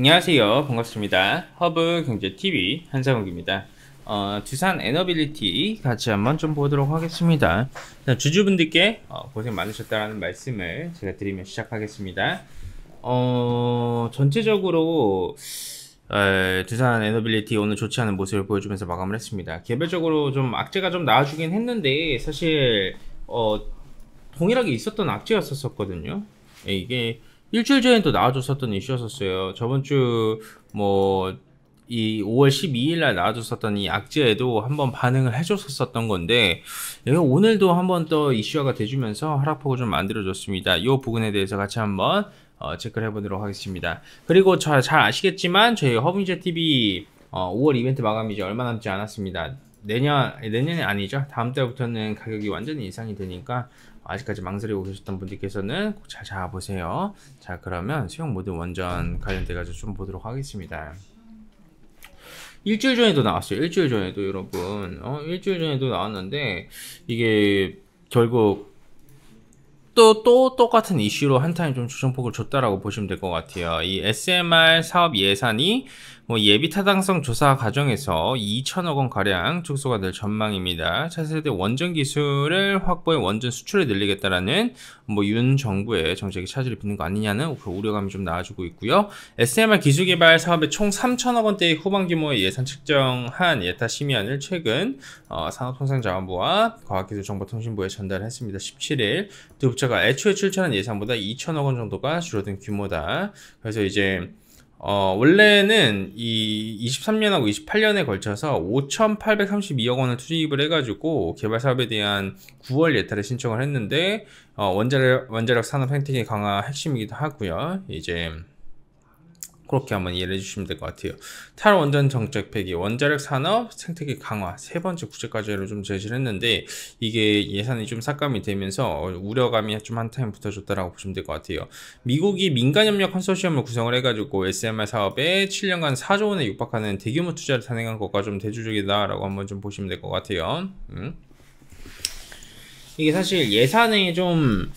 안녕하세요 반갑습니다 허브 경제TV 한상욱입니다 어, 두산 에너빌리티 같이 한번 좀 보도록 하겠습니다 주주분들께 어, 고생 많으셨다는 말씀을 제가 드리며 시작하겠습니다 어, 전체적으로 에, 두산 에너빌리티 오늘 좋지 않은 모습을 보여주면서 마감을 했습니다 개별적으로 좀 악재가 좀 나와주긴 했는데 사실 어, 동일하게 있었던 악재였었거든요 예, 이게 일주일 전에 또 나와줬었던 이슈였었어요. 저번 주 뭐 이 5월 12일 날 나와줬었던 이 악재에도 한번 반응을 해줬었던 건데 예, 오늘도 한번 또 이슈화가 돼주면서 하락폭을 좀 만들어줬습니다. 이 부분에 대해서 같이 한번 어, 체크를 해보도록 하겠습니다. 그리고 저, 잘 아시겠지만 저희 허브인재 TV 어, 5월 이벤트 마감이 이제 얼마 남지 않았습니다. 내년, 내년이 아니죠. 다음 달부터는 가격이 완전히 인상이 되니까 아직까지 망설이고 계셨던 분들께서는 꼭 잘 잡아보세요. 자, 그러면 수영 모드 원전 관련돼가지고 좀 보도록 하겠습니다. 일주일 전에도 나왔어요. 일주일 전에도 여러분. 어, 일주일 전에도 나왔는데, 이게 결국 또, 또 똑같은 이슈로 한탄이좀 조정폭을 줬다라고 보시면 될 것 같아요. 이 SMR 사업 예산이 뭐 예비 타당성 조사 과정에서 2천억 원 가량 축소가 될 전망입니다. 차세대 원전 기술을 확보해 원전 수출에 늘리겠다라는 뭐 윤 정부의 정책이차질을 빚는 거 아니냐는 우려감이 좀 나아지고 있고요. SMR 기술 개발 사업에 총 3천억 원대의 후반 규모의 예산 측정한 예타 심의안을 최근 어, 산업통상자원부와 과학기술정보통신부에 전달했습니다. 17일 두 적자가 애초에 출처한 예상보다 2천억 원 정도가 줄어든 규모다. 그래서 이제 어, 원래는 이 23년하고 28년에 걸쳐서 5,832억 원을 투입을 해가지고 개발 사업에 대한 9월 예타를 신청을 했는데 어, 원자력, 원자력 산업 생태계 강화 핵심이기도 하고요. 이제 그렇게 한번 이해를 해주시면 될 것 같아요. 탈원전 정책 폐기, 원자력 산업 생태계 강화 세 번째 구체과제로 좀 제시를 했는데 이게 예산이 좀 삭감이 되면서 우려감이 좀 한타임 붙어줬다라고 보시면 될 것 같아요. 미국이 민간협력 컨소시엄을 구성을 해가지고 SMR 사업에 7년간 4조 원에 육박하는 대규모 투자를 단행한 것과 좀 대조적이다라고 한번 좀 보시면 될 것 같아요. 음. 이게 사실 예산이 좀,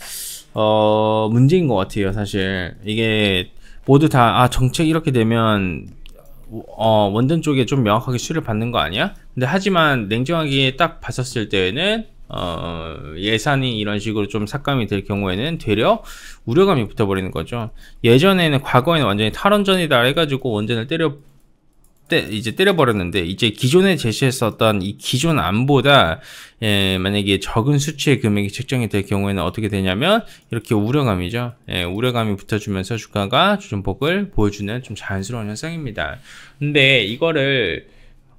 어, 문제인 것 같아요, 사실. 이게, 모두 다아 정책 이렇게 되면 어, 원전 쪽에 좀 명확하게 수혜를 받는 거 아니야? 근데 하지만 냉정하게 딱 봤었을 때는 에 어, 예산이 이런 식으로 좀 삭감이 될 경우에는 되려 우려감이 붙어버리는 거죠. 예전에는 과거에는 완전히 탈원전이다 해가지고 원전을 때려 때 이제 때려버렸는데 이제 기존에 제시했었던 이 기존 안보다 예, 만약에 적은 수치의 금액이 책정이 될 경우에는 어떻게 되냐면 이렇게 우려감이죠. 예, 우려감이 붙어주면서 주가가 주전폭을 보여주는 좀 자연스러운 현상입니다. 근데 이거를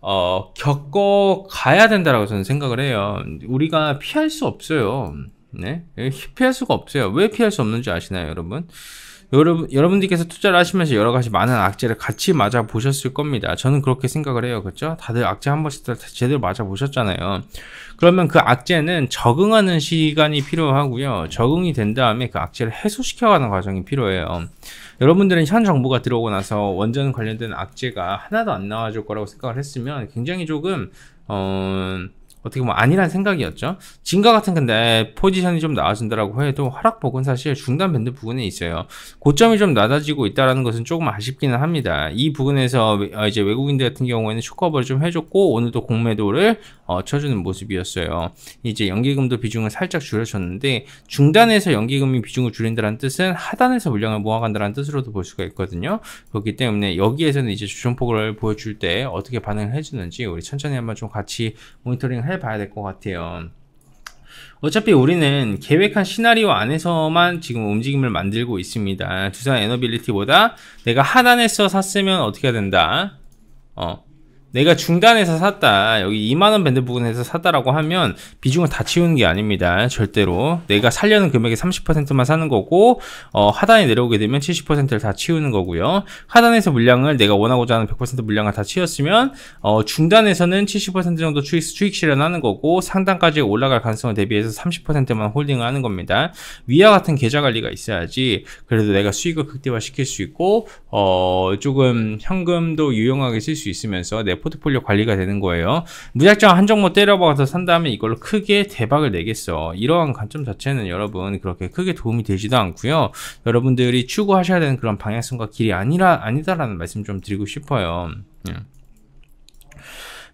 어, 겪어 가야 된다라고 저는 생각을 해요. 우리가 피할 수 없어요. 네? 피할 수가 없어요. 왜 피할 수 없는지 아시나요, 여러분? 여러분, 여러분들께서 투자를 하시면서 여러 가지 많은 악재를 같이 맞아 보셨을 겁니다. 저는 그렇게 생각을 해요. 그죠 다들 악재 한 번씩 다 제대로 맞아 보셨잖아요. 그러면 그 악재는 적응하는 시간이 필요하고요. 적응이 된 다음에 그 악재를 해소시켜가는 과정이 필요해요. 여러분들은 현 정부가 들어오고 나서 원전 관련된 악재가 하나도 안 나와줄 거라고 생각을 했으면 굉장히 조금 어... 어떻게 보면 아니란 생각이었죠. 지가 같은 근데 포지션이 좀 나아진다라고 해도 하락폭은 사실 중단 밴드 부근에 있어요. 고점이 좀 낮아지고 있다라는 것은 조금 아쉽기는 합니다. 이 부근에서 어, 이제 외국인들 같은 경우에는 숏커버를 좀 해줬고 오늘도 공매도를 어, 쳐주는 모습이었어요. 이제 연기금도 비중을 살짝 줄여줬는데 중단에서 연기금이 비중을 줄인다는 뜻은 하단에서 물량을 모아간다는 뜻으로도 볼 수가 있거든요. 그렇기 때문에 여기에서는 이제 주전폭을 보여줄 때 어떻게 반응을 해주는지 우리 천천히 한번 좀 같이 모니터링을 해 해봐야 될 것 같아요. 어차피 우리는 계획한 시나리오 안에서만 지금 움직임을 만들고 있습니다. 두산 에너빌리티보다 내가 하단에서 샀으면 어떻게 해야 된다? 어, 내가 중단해서 샀다 여기 2만원 밴드 부분에서 샀다라고 하면 비중을 다 치우는 게 아닙니다 절대로 내가 살려는 금액의 30%만 사는 거고 어, 하단에 내려오게 되면 70%를 다 치우는 거고요 하단에서 물량을 내가 원하고자 하는 100% 물량을 다 치웠으면 어, 중단에서는 70% 정도 추익, 수익 실현하는 거고 상단까지 올라갈 가능성을 대비해서 30%만 홀딩을 하는 겁니다 위와 같은 계좌 관리가 있어야지 그래도 내가 수익을 극대화시킬 수 있고 어, 조금 현금도 유용하게 쓸 수 있으면서 내 포트폴리오 관리가 되는 거예요 무작정 한정모 때려박아서 산다면 이걸로 크게 대박을 내겠어 이러한 관점 자체는 여러분 그렇게 크게 도움이 되지도 않고요 여러분들이 추구하셔야 되는 그런 방향성과 길이 아니라 아니다라는 말씀 좀 드리고 싶어요 예.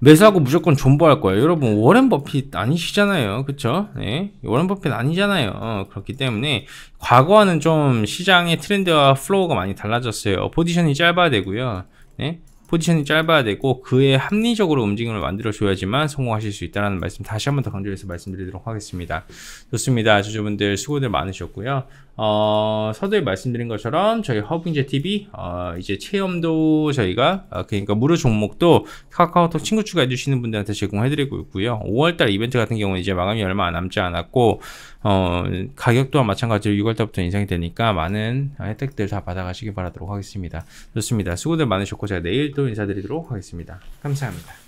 매수하고 무조건 존버할 거예요. 여러분 워렌 버핏 아니시잖아요. 그쵸? 네. 워렌 버핏 아니잖아요. 어, 그렇기 때문에 과거와는 좀 시장의 트렌드와 플로우가 많이 달라졌어요. 포지션이 짧아야 되고요. 네. 포지션이 짧아야 되고 그에 합리적으로 움직임을 만들어 줘야지만 성공하실 수 있다는 말씀 다시 한번 더 강조해서 말씀드리도록 하겠습니다. 좋습니다. 저주분들 수고들 많으셨고요. 어, 서두에 말씀드린 것처럼 저희 허브인재 TV 어, 이제 체험도 저희가 어, 그러니까 무료 종목도 카카오톡 친구 추가해 주시는 분들한테 제공해드리고 있고요. 5월달 이벤트 같은 경우는 이제 마감이 얼마 안 남지 않았고 어, 가격 도 마찬가지로 6월달부터 인상이 되니까 많은 혜택들 다 받아가시기 바라도록 하겠습니다. 좋습니다. 수고들 많으셨고 제가 내일 또또 인사드리도록 하겠습니다. 감사합니다.